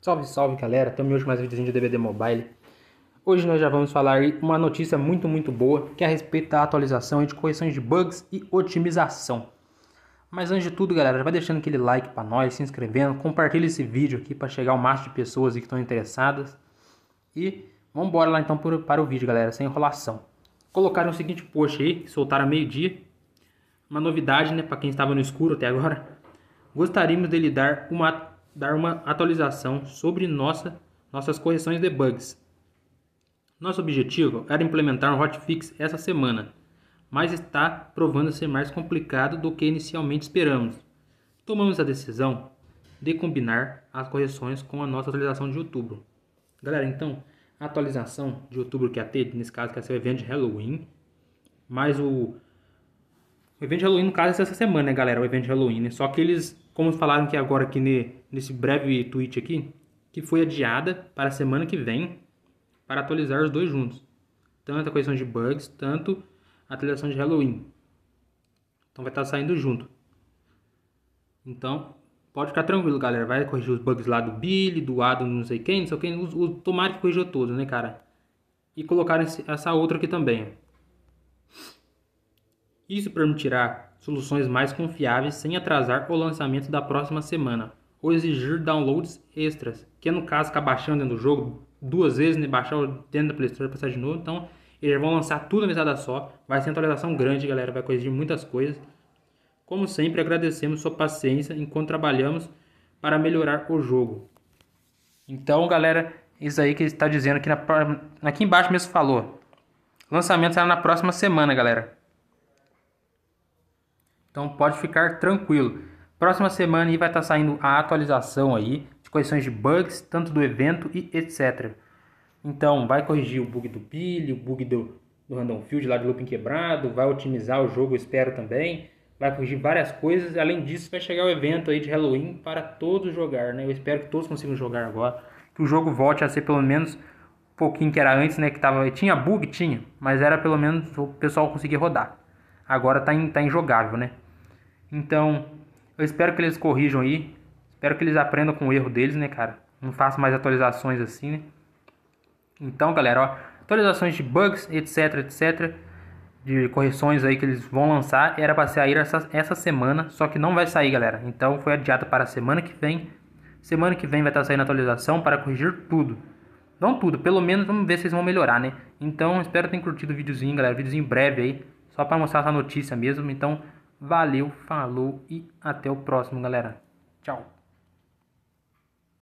Salve, salve galera, estamos hoje mais um vídeo de DVD Mobile. Hoje nós já vamos falar uma notícia muito, muito boa que é a respeito da atualização de correções de bugs e otimização. Mas antes de tudo, galera, já vai deixando aquele like para nós, se inscrevendo, compartilha esse vídeo aqui para chegar ao máximo de pessoas que estão interessadas. E vamos embora lá então para o vídeo, galera, sem enrolação. Colocaram o seguinte post aí, que soltaram a meio-dia. Uma novidade, né, para quem estava no escuro até agora. Gostaríamos de lhe dar uma dar uma atualização sobre nossa, nossas correções de bugs. Nosso objetivo era implementar um hotfix essa semana, mas está provando ser mais complicado do que inicialmente esperamos. Tomamos a decisão de combinar as correções com a nossa atualização de outubro. Galera, então, a atualização de outubro que ia é ter, nesse caso, que ia é ser o evento de Halloween, mas o, o evento de Halloween, no caso, é essa semana, né, galera? O evento de Halloween, né? Só que eles como falaram que agora aqui ne, nesse breve tweet aqui, que foi adiada para a semana que vem para atualizar os dois juntos. Tanto a coleção de bugs, tanto a atualização de Halloween. Então vai estar saindo junto. Então, pode ficar tranquilo, galera. Vai corrigir os bugs lá do Billy, do Adam, não sei quem, não sei quem. O, o, tomara que todos, né, cara? E colocar essa outra aqui também. Isso permitirá soluções mais confiáveis sem atrasar o lançamento da próxima semana ou exigir downloads extras, que é no caso ficar baixando dentro do jogo duas vezes, né? baixar dentro da Play Store e passar de novo. Então, eles vão lançar tudo na mesada só. Vai ser uma atualização grande, galera, vai corrigir muitas coisas. Como sempre, agradecemos sua paciência enquanto trabalhamos para melhorar o jogo. Então, galera, isso aí que ele está dizendo aqui, na, aqui embaixo mesmo falou. Lançamento será na próxima semana, galera. Então pode ficar tranquilo. Próxima semana aí vai estar tá saindo a atualização aí de correções de bugs, tanto do evento e etc. Então vai corrigir o bug do Billy, o bug do, do Random Field lá de looping quebrado, vai otimizar o jogo, eu espero também. Vai corrigir várias coisas. Além disso, vai chegar o evento aí de Halloween para todos jogar, né? Eu espero que todos consigam jogar agora. Que o jogo volte a ser pelo menos um pouquinho que era antes, né? Que tava, tinha bug, tinha, mas era pelo menos o pessoal conseguir rodar agora tá, in, tá injogável, né? Então, eu espero que eles corrijam aí. Espero que eles aprendam com o erro deles, né, cara? Não façam mais atualizações assim, né? Então, galera, ó, atualizações de bugs, etc, etc, de correções aí que eles vão lançar, era para sair essa, essa semana, só que não vai sair, galera. Então, foi adiado para a semana que vem. Semana que vem vai estar tá saindo a atualização para corrigir tudo. Não tudo, pelo menos vamos ver se eles vão melhorar, né? Então, espero que tenham curtido o videozinho, galera. Videozinho breve aí. Só para mostrar essa notícia mesmo. Então, valeu, falou e até o próximo, galera. Tchau.